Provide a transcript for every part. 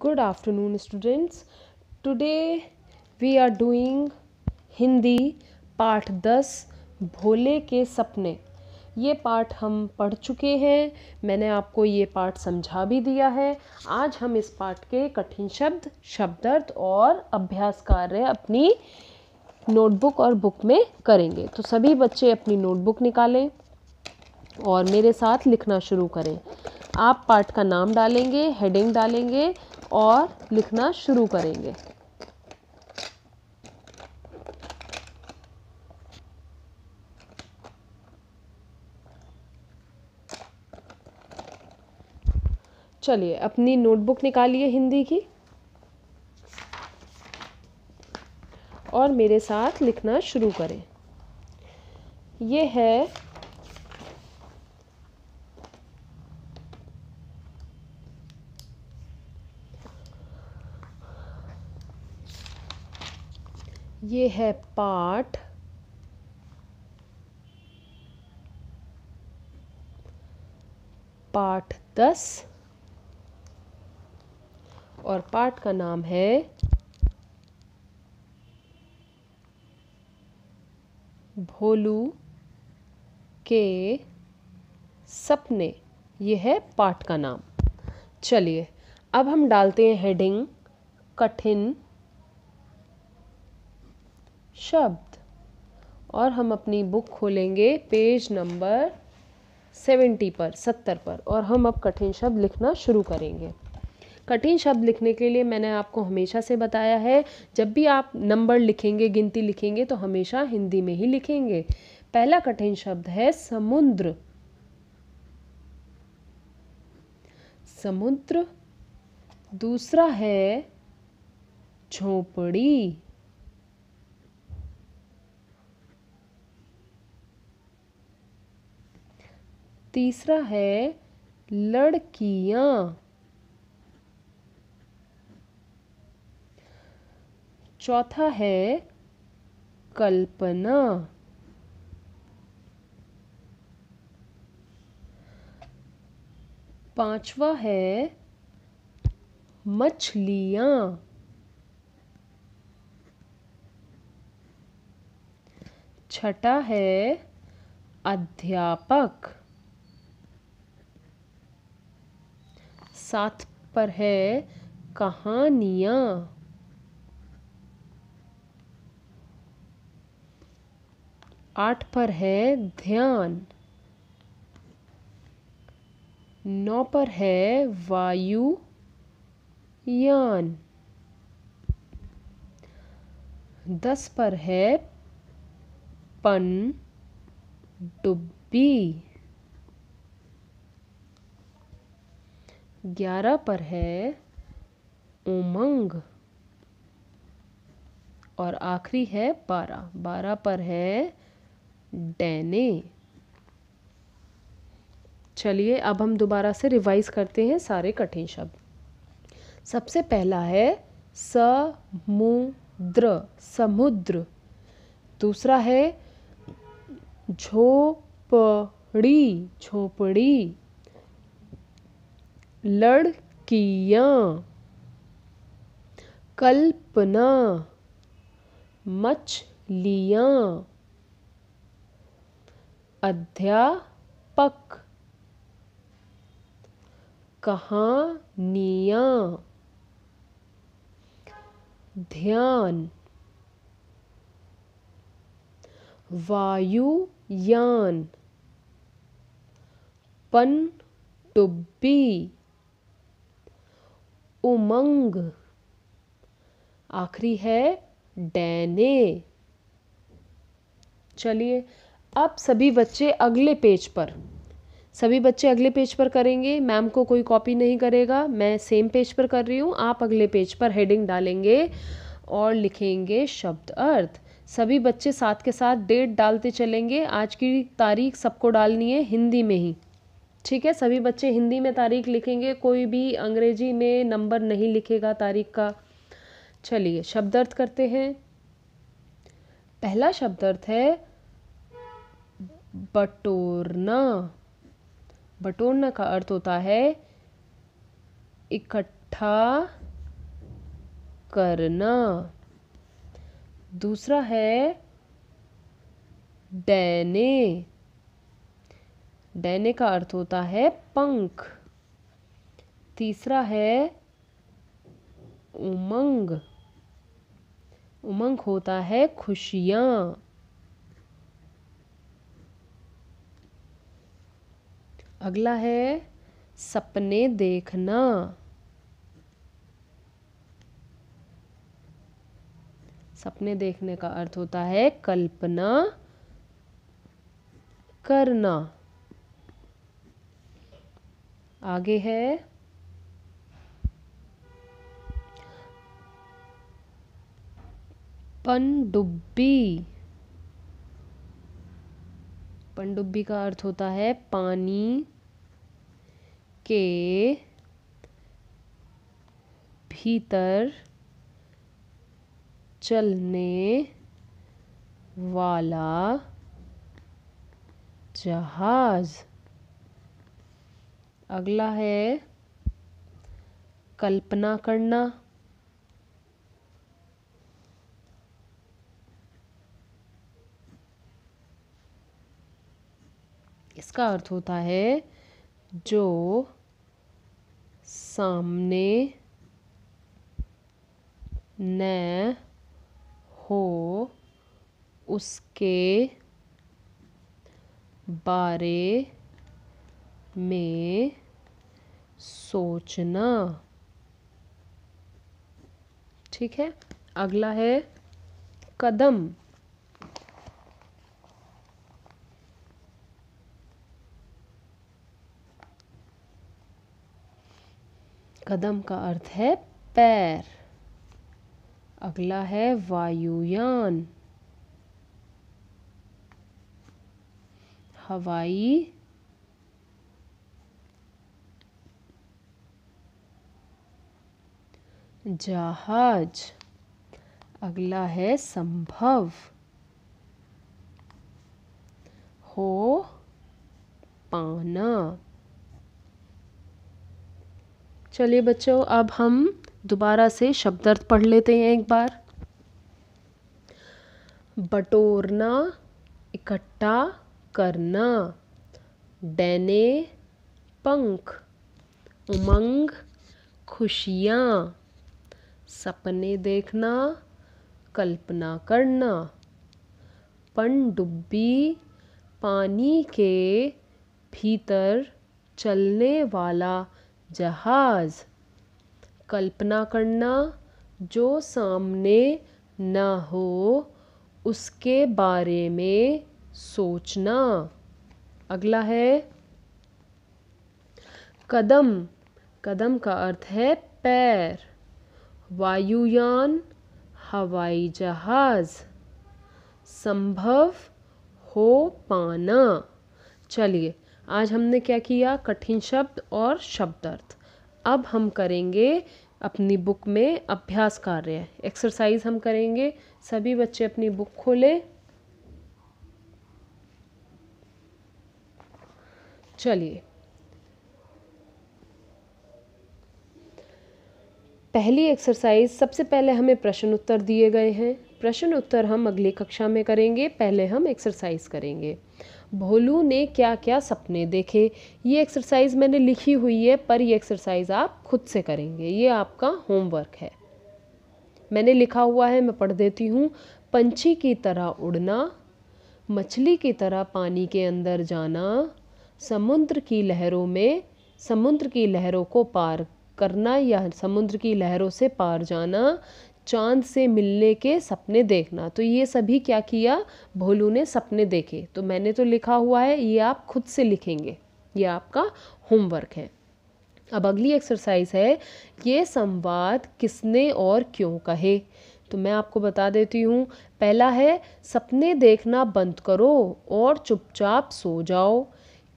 good afternoon students today we are doing Hindi पाठ दस भोले के सपने ये पाठ हम पढ़ चुके हैं मैंने आपको ये पाठ समझा भी दिया है आज हम इस पाठ के कठिन शब्द शब्दार्थ और अभ्यास कार्य अपनी नोटबुक और बुक में करेंगे तो सभी बच्चे अपनी नोटबुक निकालें और मेरे साथ लिखना शुरू करें आप पाठ का नाम डालेंगे हेडिंग डालेंगे और लिखना शुरू करेंगे चलिए अपनी नोटबुक निकालिए हिंदी की और मेरे साथ लिखना शुरू करें यह है ये है पाठ पाठ दस और पाठ का नाम है भोलू के सपने यह है पाठ का नाम चलिए अब हम डालते हैं हेडिंग कठिन शब्द और हम अपनी बुक खोलेंगे पेज नंबर सेवेंटी पर सत्तर पर और हम अब कठिन शब्द लिखना शुरू करेंगे कठिन शब्द लिखने के लिए मैंने आपको हमेशा से बताया है जब भी आप नंबर लिखेंगे गिनती लिखेंगे तो हमेशा हिंदी में ही लिखेंगे पहला कठिन शब्द है समुद्र समुद्र दूसरा है झोपड़ी तीसरा है लड़कियां चौथा है कल्पना पांचवा है मछलियां छठा है अध्यापक साथ पर है कहानियां आठ पर है ध्यान नौ पर है वायु यान दस पर है पन डुब्बी ग्यारह पर है उमंग और आखिरी है बारह बारह पर है डैने चलिए अब हम दोबारा से रिवाइज करते हैं सारे कठिन शब्द सबसे पहला है समुद्र समुद्र दूसरा है झोपड़ी झोपड़ी लड़कियाँ कल्पना मछलियाँ अध्यापक कहानियाँ ध्यान वायुयान टुब्बी उमंग आखिरी है डैने चलिए अब सभी बच्चे अगले पेज पर सभी बच्चे अगले पेज पर करेंगे मैम को कोई कॉपी नहीं करेगा मैं सेम पेज पर कर रही हूँ आप अगले पेज पर हेडिंग डालेंगे और लिखेंगे शब्द अर्थ सभी बच्चे साथ के साथ डेट डालते चलेंगे आज की तारीख सबको डालनी है हिंदी में ही ठीक है सभी बच्चे हिंदी में तारीख लिखेंगे कोई भी अंग्रेजी में नंबर नहीं लिखेगा तारीख का चलिए शब्द अर्थ करते हैं पहला शब्द अर्थ है बटोरना बटोरना का अर्थ होता है इकट्ठा करना दूसरा है डैने डैने का अर्थ होता है पंख तीसरा है उमंग उमंग होता है खुशियां अगला है सपने देखना सपने देखने का अर्थ होता है कल्पना करना आगे है पनडुब्बी पनडुब्बी का अर्थ होता है पानी के भीतर चलने वाला जहाज़ अगला है कल्पना करना इसका अर्थ होता है जो सामने न हो उसके बारे में सोचना ठीक है अगला है कदम कदम का अर्थ है पैर अगला है वायुयान हवाई जहाज अगला है संभव हो पाना चलिए बच्चों अब हम दोबारा से शब्दार्थ पढ़ लेते हैं एक बार बटोरना इकट्ठा करना डैने पंख उमंग खुशियाँ सपने देखना कल्पना करना पनडुब्बी पानी के भीतर चलने वाला जहाज़ कल्पना करना जो सामने ना हो उसके बारे में सोचना अगला है कदम कदम का अर्थ है पैर वायुयान हवाई जहाज़ संभव हो पाना चलिए आज हमने क्या किया कठिन शब्द और शब्द अर्थ अब हम करेंगे अपनी बुक में अभ्यास कार्य एक्सरसाइज हम करेंगे सभी बच्चे अपनी बुक खोलें चलिए पहली एक्सरसाइज सबसे पहले हमें प्रश्न उत्तर दिए गए हैं प्रश्न उत्तर हम अगली कक्षा में करेंगे पहले हम एक्सरसाइज करेंगे भोलू ने क्या क्या सपने देखे ये एक्सरसाइज मैंने लिखी हुई है पर ये एक्सरसाइज आप खुद से करेंगे ये आपका होमवर्क है मैंने लिखा हुआ है मैं पढ़ देती हूँ पंछी की तरह उड़ना मछली की तरह पानी के अंदर जाना समुद्र की लहरों में समुद्र की लहरों को पार करना या समुद्र की लहरों से पार जाना चांद से मिलने के सपने देखना तो ये सभी क्या किया भोलू ने सपने देखे तो मैंने तो लिखा हुआ है ये आप खुद से लिखेंगे ये आपका होमवर्क है अब अगली एक्सरसाइज है ये संवाद किसने और क्यों कहे तो मैं आपको बता देती हूँ पहला है सपने देखना बंद करो और चुपचाप सो जाओ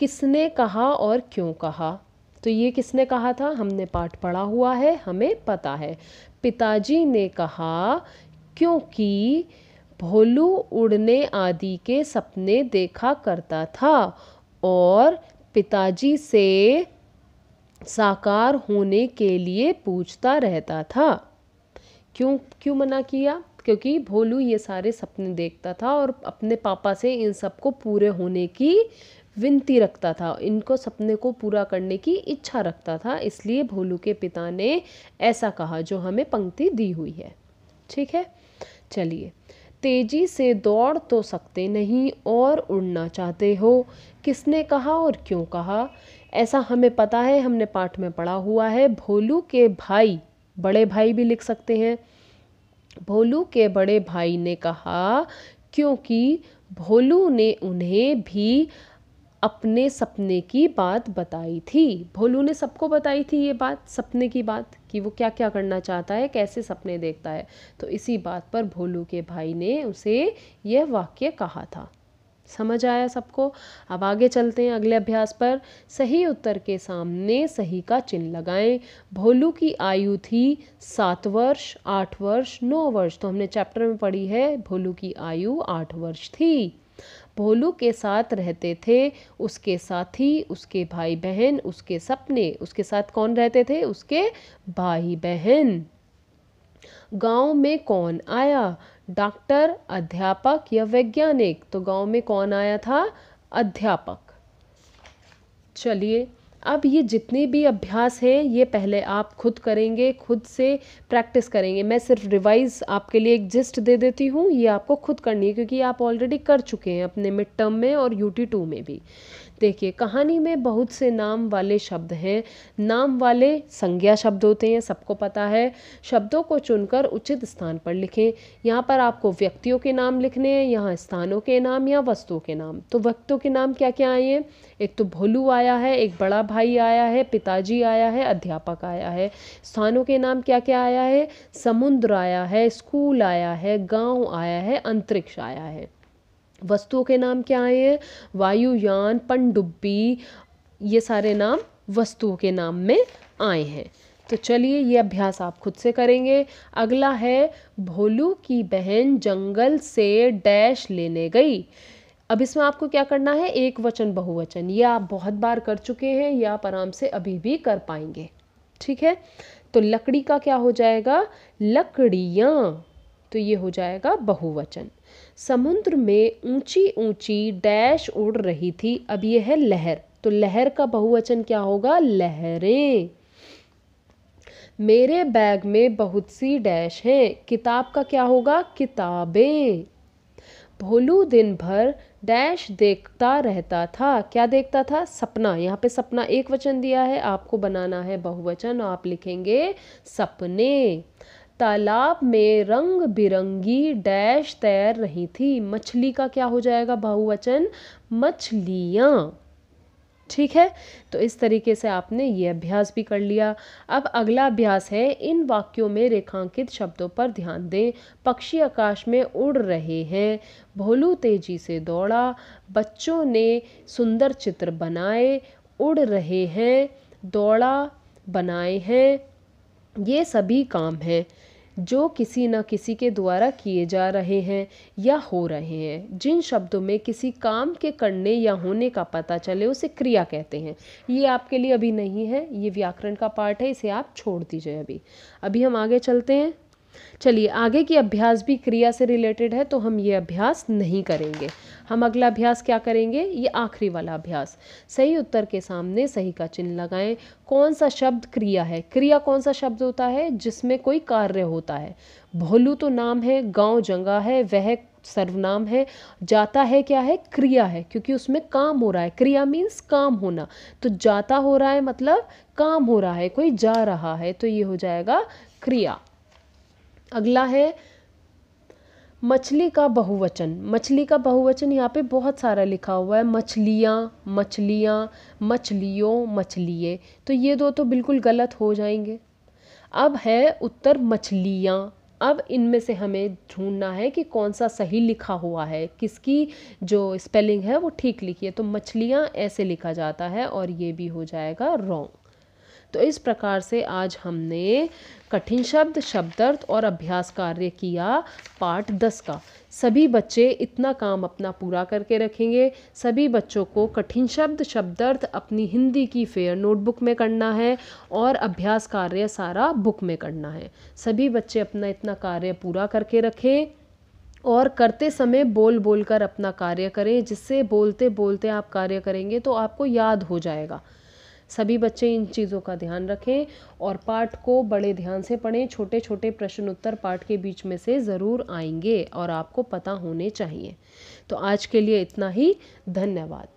किसने कहा और क्यों कहा तो ये किसने कहा था हमने पाठ पढ़ा हुआ है हमें पता है पिताजी ने कहा क्योंकि भोलू उड़ने आदि के सपने देखा करता था और पिताजी से साकार होने के लिए पूछता रहता था क्यों क्यों मना किया क्योंकि भोलू ये सारे सपने देखता था और अपने पापा से इन सबको पूरे होने की विनती रखता था इनको सपने को पूरा करने की इच्छा रखता था इसलिए भोलू के पिता ने ऐसा कहा जो हमें पंक्ति दी हुई है ठीक है चलिए तेजी से दौड़ तो सकते नहीं और उड़ना चाहते हो किसने कहा और क्यों कहा ऐसा हमें पता है हमने पाठ में पढ़ा हुआ है भोलू के भाई बड़े भाई भी लिख सकते हैं भोलू के बड़े भाई ने कहा क्योंकि भोलू ने उन्हें भी अपने सपने की बात बताई थी भोलू ने सबको बताई थी ये बात सपने की बात कि वो क्या क्या करना चाहता है कैसे सपने देखता है तो इसी बात पर भोलू के भाई ने उसे यह वाक्य कहा था समझ आया सबको अब आगे चलते हैं अगले अभ्यास पर सही उत्तर के सामने सही का चिन्ह लगाएं भोलू की आयु थी सात वर्ष आठ वर्ष नौ वर्ष तो हमने चैप्टर में पढ़ी है भोलू की आयु आठ वर्ष थी भोलू के साथ रहते थे उसके साथी उसके भाई बहन उसके सपने उसके साथ कौन रहते थे उसके भाई बहन गांव में कौन आया डॉक्टर अध्यापक या वैज्ञानिक तो गांव में कौन आया था अध्यापक चलिए अब ये जितने भी अभ्यास हैं ये पहले आप खुद करेंगे खुद से प्रैक्टिस करेंगे मैं सिर्फ रिवाइज आपके लिए एक जिस्ट दे देती हूँ ये आपको खुद करनी है क्योंकि आप ऑलरेडी कर चुके हैं अपने मिड टर्म में और यू टी टू में भी देखिए कहानी में बहुत से नाम वाले शब्द हैं नाम वाले संज्ञा शब्द होते हैं सबको पता है शब्दों को चुनकर उचित स्थान पर लिखें यहाँ पर आपको व्यक्तियों के नाम लिखने हैं यहाँ स्थानों के नाम या वस्तुओं के नाम तो व्यक्तियों के नाम क्या क्या आए हैं एक तो भोलू आया है एक बड़ा भाई आया है पिताजी आया है अध्यापक आया है स्थानों के नाम क्या क्या आया है समुद्र आया है स्कूल आया है गांव आया है अंतरिक्ष आया है वस्तुओं के नाम क्या आए हैं वायुयान पनडुब्बी ये सारे नाम वस्तुओं के नाम में आए हैं तो चलिए ये अभ्यास आप खुद से करेंगे अगला है भोलू की बहन जंगल से डैश लेने गई अब इसमें आपको क्या करना है एक वचन बहुवचन ये आप बहुत बार कर चुके हैं या आप आराम से अभी भी कर पाएंगे ठीक है तो लकड़ी का क्या हो जाएगा लकड़ियाँ तो ये हो जाएगा बहुवचन समुद्र में ऊंची ऊंची डैश उड़ रही थी अब ये है लहर तो लहर का बहुवचन क्या होगा लहरें मेरे बैग में बहुत सी डैश हैं किताब का क्या होगा किताबें भोलू दिन भर डैश देखता रहता था क्या देखता था सपना यहाँ पे सपना एक वचन दिया है आपको बनाना है बहुवचन आप लिखेंगे सपने तालाब में रंग बिरंगी डैश तैर रही थी मछली का क्या हो जाएगा बहुवचन मछलियाँ ठीक है तो इस तरीके से आपने ये अभ्यास भी कर लिया अब अगला अभ्यास है इन वाक्यों में रेखांकित शब्दों पर ध्यान दें पक्षी आकाश में उड़ रहे हैं भोलू तेजी से दौड़ा बच्चों ने सुंदर चित्र बनाए उड़ रहे हैं दौड़ा बनाए हैं ये सभी काम हैं जो किसी न किसी के द्वारा किए जा रहे हैं या हो रहे हैं जिन शब्दों में किसी काम के करने या होने का पता चले उसे क्रिया कहते हैं ये आपके लिए अभी नहीं है ये व्याकरण का पार्ट है इसे आप छोड़ दीजिए अभी अभी हम आगे चलते हैं चलिए आगे की अभ्यास भी क्रिया से रिलेटेड है तो हम ये अभ्यास नहीं करेंगे हम अगला अभ्यास क्या करेंगे ये आखिरी वाला अभ्यास सही उत्तर के सामने सही का चिन्ह लगाएं कौन सा शब्द क्रिया है क्रिया कौन सा शब्द होता है जिसमें कोई कार्य होता है भोलू तो नाम है गांव जंगा है वह सर्वनाम है जाता है क्या है क्रिया है क्योंकि उसमें काम हो रहा है क्रिया मीन्स काम होना तो जाता हो रहा है मतलब काम हो रहा है कोई जा रहा है तो ये हो जाएगा क्रिया अगला है मछली का बहुवचन मछली का बहुवचन यहाँ पे बहुत सारा लिखा हुआ है मछलियाँ मछलियाँ मछलियों मछलिए तो ये दो तो बिल्कुल गलत हो जाएंगे अब है उत्तर मछलियाँ अब इनमें से हमें ढूंढना है कि कौन सा सही लिखा हुआ है किसकी जो स्पेलिंग है वो ठीक लिखी है तो मछलियाँ ऐसे लिखा जाता है और ये भी हो जाएगा रॉन्ग तो इस प्रकार से आज हमने कठिन शब्द शब्दार्थ और अभ्यास कार्य किया पार्ट दस का सभी बच्चे इतना काम अपना पूरा करके रखेंगे सभी बच्चों को कठिन शब्द शब्दार्थ अपनी हिंदी की फेयर नोटबुक में करना है और अभ्यास कार्य सारा बुक में करना है सभी बच्चे अपना इतना कार्य पूरा करके रखें और करते समय बोल बोल कर अपना कार्य करें जिससे बोलते बोलते आप कार्य करेंगे तो आपको याद हो जाएगा सभी बच्चे इन चीज़ों का ध्यान रखें और पाठ को बड़े ध्यान से पढ़ें छोटे छोटे प्रश्न उत्तर पाठ के बीच में से ज़रूर आएंगे और आपको पता होने चाहिए तो आज के लिए इतना ही धन्यवाद